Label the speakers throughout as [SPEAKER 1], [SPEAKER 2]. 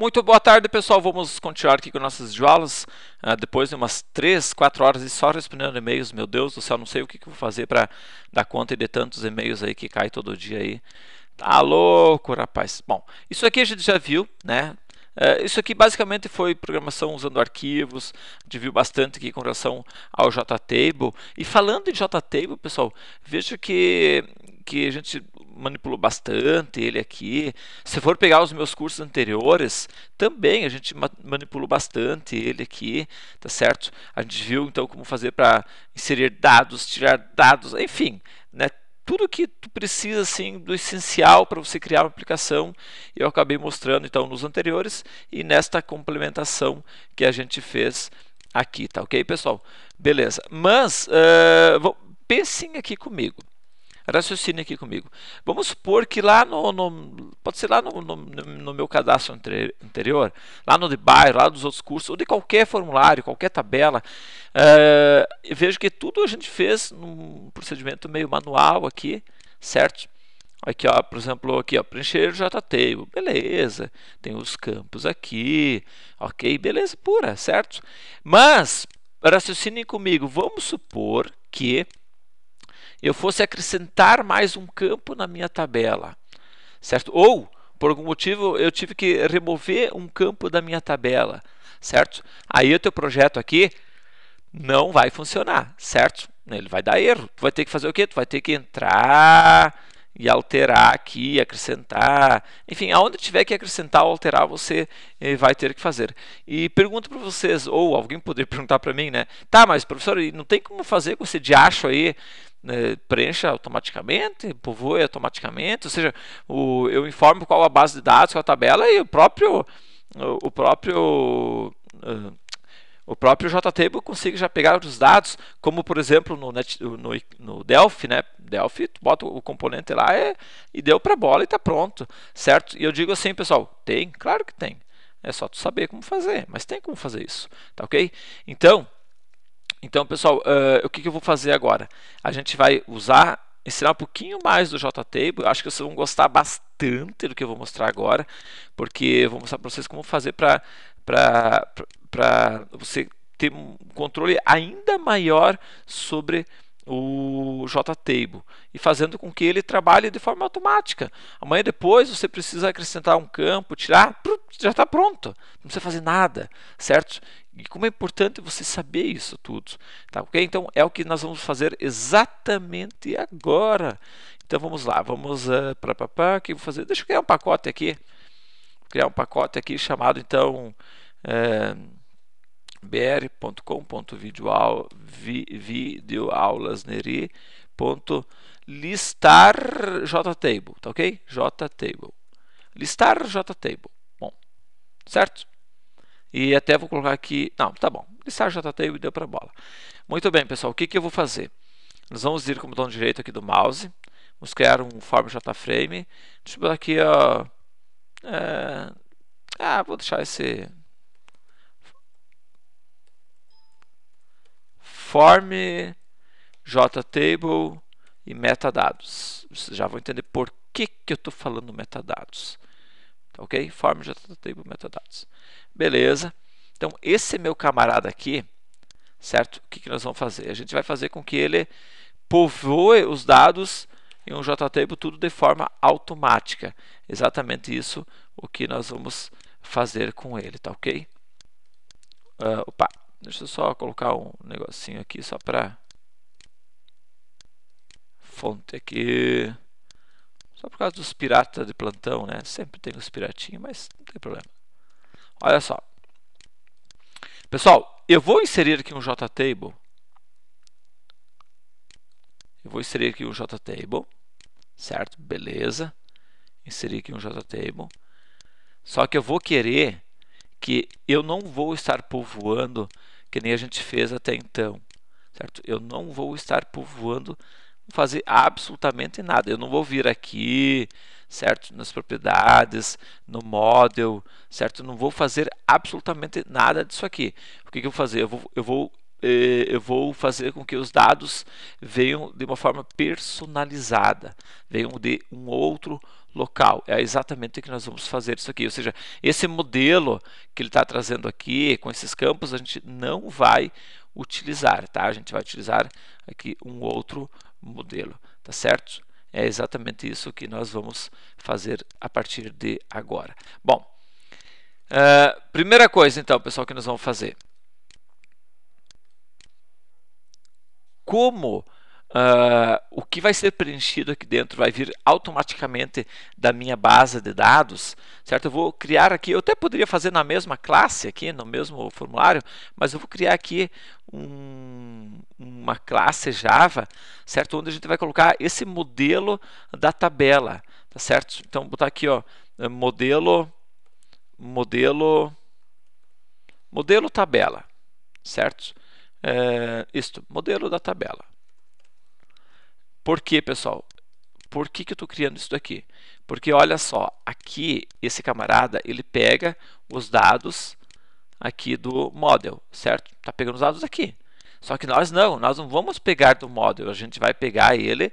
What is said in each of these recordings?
[SPEAKER 1] Muito boa tarde, pessoal. Vamos continuar aqui com nossas aulas. Uh, ah, depois de umas 3, 4 horas e só respondendo e-mails, meu Deus do céu, não sei o que, que vou fazer para dar conta de tantos e-mails aí que cai todo dia aí. Tá louco, rapaz. Bom, isso aqui a gente já viu, né? Uh, isso aqui basicamente foi programação usando arquivos, a gente viu bastante aqui com relação ao JTable. E falando em JTable, pessoal, veja que, que a gente manipulou bastante ele aqui. Se for pegar os meus cursos anteriores, também a gente manipulou bastante ele aqui, tá certo? A gente viu então como fazer para inserir dados, tirar dados, enfim, né? tudo que tu precisa assim do essencial para você criar uma aplicação eu acabei mostrando então nos anteriores e nesta complementação que a gente fez aqui tá ok pessoal beleza mas uh, pensem aqui comigo Raciocine aqui comigo. Vamos supor que lá no. no pode ser lá no, no, no meu cadastro anterior, lá no de bairro, lá dos outros cursos, ou de qualquer formulário, qualquer tabela. Uh, vejo que tudo a gente fez num procedimento meio manual aqui, certo? Aqui, ó, por exemplo, aqui, ó, preencher JTable, beleza. Tem os campos aqui, ok, beleza pura, certo? Mas, raciocinem comigo, vamos supor que eu fosse acrescentar mais um campo na minha tabela, certo? Ou, por algum motivo, eu tive que remover um campo da minha tabela, certo? Aí o teu projeto aqui não vai funcionar, certo? Ele vai dar erro. Tu vai ter que fazer o quê? Tu vai ter que entrar e alterar aqui, acrescentar, enfim, aonde tiver que acrescentar ou alterar, você eh, vai ter que fazer. E pergunto para vocês, ou alguém poderia perguntar para mim, né? Tá, mas professor, não tem como fazer com esse diacho aí? Né, preencha automaticamente, povoe automaticamente, ou seja, o, eu informo qual a base de dados, qual a tabela e o próprio, o, o próprio uh, o próprio JTable consegue já pegar os dados, como por exemplo no, Net, no, no Delphi, né? Delphi, tu bota o componente lá e deu para a bola e está pronto, certo? E eu digo assim, pessoal, tem? Claro que tem. É só tu saber como fazer, mas tem como fazer isso, tá ok? Então, então pessoal, uh, o que, que eu vou fazer agora? A gente vai usar ensinar um pouquinho mais do JTable. Acho que vocês vão gostar bastante do que eu vou mostrar agora, porque eu vou mostrar para vocês como fazer para para você ter um controle ainda maior sobre o JTable e fazendo com que ele trabalhe de forma automática. Amanhã depois você precisa acrescentar um campo, tirar, já está pronto, não precisa fazer nada, certo? E como é importante você saber isso tudo, tá ok? Então é o que nós vamos fazer exatamente agora. Então vamos lá, vamos uh, ah, para que vou fazer. Deixa eu criar um pacote aqui criar um pacote aqui chamado então é, br.com.videoaulasneri.listar jtable, tá ok? jtable. Listar jtable. Bom, certo? E até vou colocar aqui, não, tá bom. Listar jtable deu para bola. Muito bem, pessoal, o que, que eu vou fazer? Nós vamos ir com o botão direito aqui do mouse, vamos criar um form jframe. Deixa eu botar aqui, ó, é, ah, vou deixar esse. Form, JTable e metadados. Vocês já vão entender por que, que eu estou falando metadados. Tá ok? Form, JTable metadados. Beleza. Então, esse meu camarada aqui, certo? O que, que nós vamos fazer? A gente vai fazer com que ele povoe os dados e um JTable tudo de forma automática. Exatamente isso o que nós vamos fazer com ele, tá ok? Uh, opa, deixa eu só colocar um negocinho aqui só para fonte aqui. Só por causa dos piratas de plantão, né? Sempre tem os piratinhos, mas não tem problema. Olha só. Pessoal, eu vou inserir aqui um JTable. Eu vou inserir aqui um JTable certo? Beleza. Inserir aqui um JTable. Só que eu vou querer que eu não vou estar povoando que nem a gente fez até então, certo? Eu não vou estar povoando, fazer absolutamente nada. Eu não vou vir aqui, certo? Nas propriedades, no model, certo? Eu não vou fazer absolutamente nada disso aqui. O que, que eu vou fazer? Eu vou, eu vou eh, eu vou fazer com que os dados venham de uma forma personalizada, venham de um outro local. É exatamente o que nós vamos fazer isso aqui. Ou seja, esse modelo que ele está trazendo aqui, com esses campos, a gente não vai utilizar, tá? A gente vai utilizar aqui um outro modelo, tá certo? É exatamente isso que nós vamos fazer a partir de agora. Bom, uh, primeira coisa então, pessoal, que nós vamos fazer. como uh, o que vai ser preenchido aqui dentro vai vir automaticamente da minha base de dados, certo? Eu vou criar aqui, eu até poderia fazer na mesma classe aqui, no mesmo formulário, mas eu vou criar aqui um, uma classe Java, certo? Onde a gente vai colocar esse modelo da tabela, tá certo? Então, botar aqui, ó, modelo, modelo, modelo tabela, certo? É, isto, modelo da tabela. Por que, pessoal? Por que, que eu estou criando isso daqui? Porque olha só, aqui esse camarada ele pega os dados aqui do model, certo? Está pegando os dados aqui. Só que nós não, nós não vamos pegar do model, a gente vai pegar ele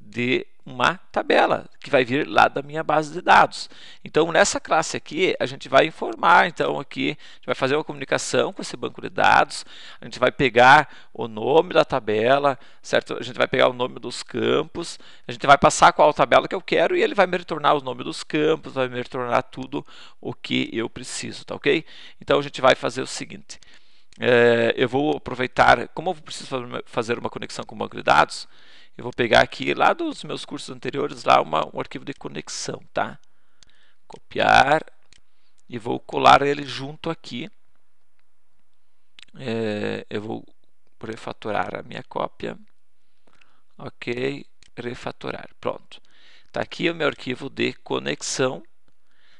[SPEAKER 1] de uma tabela que vai vir lá da minha base de dados. Então nessa classe aqui a gente vai informar, então aqui a gente vai fazer uma comunicação com esse banco de dados, a gente vai pegar o nome da tabela, certo? A gente vai pegar o nome dos campos, a gente vai passar qual tabela que eu quero e ele vai me retornar o nome dos campos, vai me retornar tudo o que eu preciso, tá ok? Então a gente vai fazer o seguinte. É, eu vou aproveitar, como eu preciso fazer uma conexão com o banco de dados, eu vou pegar aqui lá dos meus cursos anteriores lá uma, um arquivo de conexão, tá? Copiar e vou colar ele junto aqui. É, eu vou refatorar a minha cópia. Ok, refatorar. Pronto. Está aqui o meu arquivo de conexão,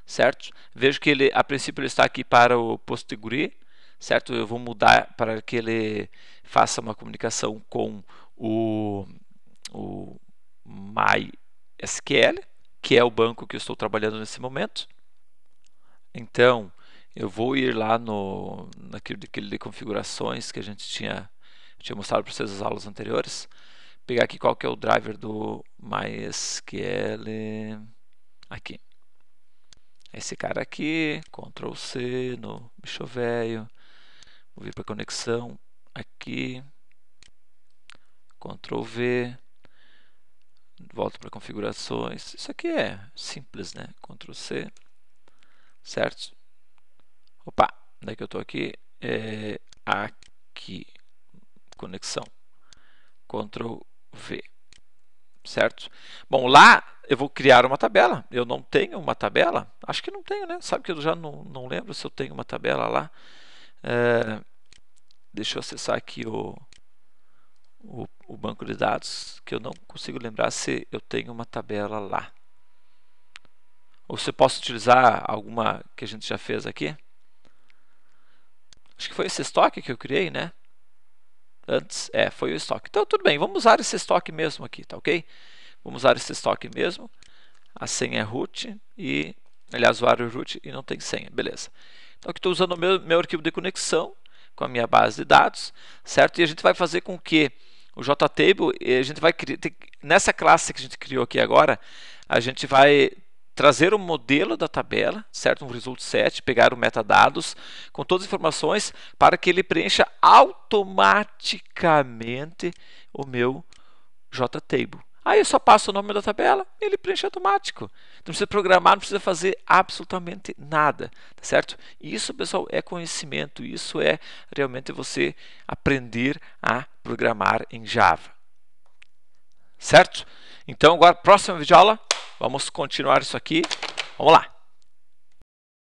[SPEAKER 1] certo? Vejo que ele, a princípio, ele está aqui para o PostgreSQL, certo? Eu vou mudar para que ele faça uma comunicação com o o MySQL, que é o banco que eu estou trabalhando nesse momento. Então, eu vou ir lá no, naquele, naquele de configurações que a gente tinha, tinha mostrado para vocês nas aulas anteriores. Pegar aqui qual que é o driver do MySQL. Aqui. Esse cara aqui, Ctrl C no bicho velho. Vou vir para conexão aqui. Ctrl V volto para configurações. Isso aqui é simples, né? Ctrl C, certo? Opa, onde é que eu estou aqui, é aqui, conexão, Ctrl V, certo? Bom, lá eu vou criar uma tabela, eu não tenho uma tabela, acho que não tenho, né? Sabe que eu já não, não lembro se eu tenho uma tabela lá. É, deixa eu acessar aqui o, o banco de dados que eu não consigo lembrar se eu tenho uma tabela lá. Ou se eu posso utilizar alguma que a gente já fez aqui. Acho que foi esse estoque que eu criei, né? Antes, é, foi o estoque. Então, tudo bem, vamos usar esse estoque mesmo aqui, tá ok? Vamos usar esse estoque mesmo. A senha é root e, aliás, usuário root e não tem senha, beleza. Então, aqui estou usando o meu, meu arquivo de conexão com a minha base de dados, certo? E a gente vai fazer com que o JTable, eh, a gente vai criar, nessa classe que a gente criou aqui agora, a gente vai trazer o modelo da tabela, certo? Um result set, pegar o metadados com todas as informações para que ele preencha automaticamente o meu JTable. Aí eu só passo o nome da tabela e ele preenche automático. Não precisa programar, não precisa fazer absolutamente nada, tá certo? Isso, pessoal, é conhecimento, isso é realmente você aprender a programar em Java. Certo? Então, agora, próxima videoaula, vamos continuar isso aqui. Vamos lá!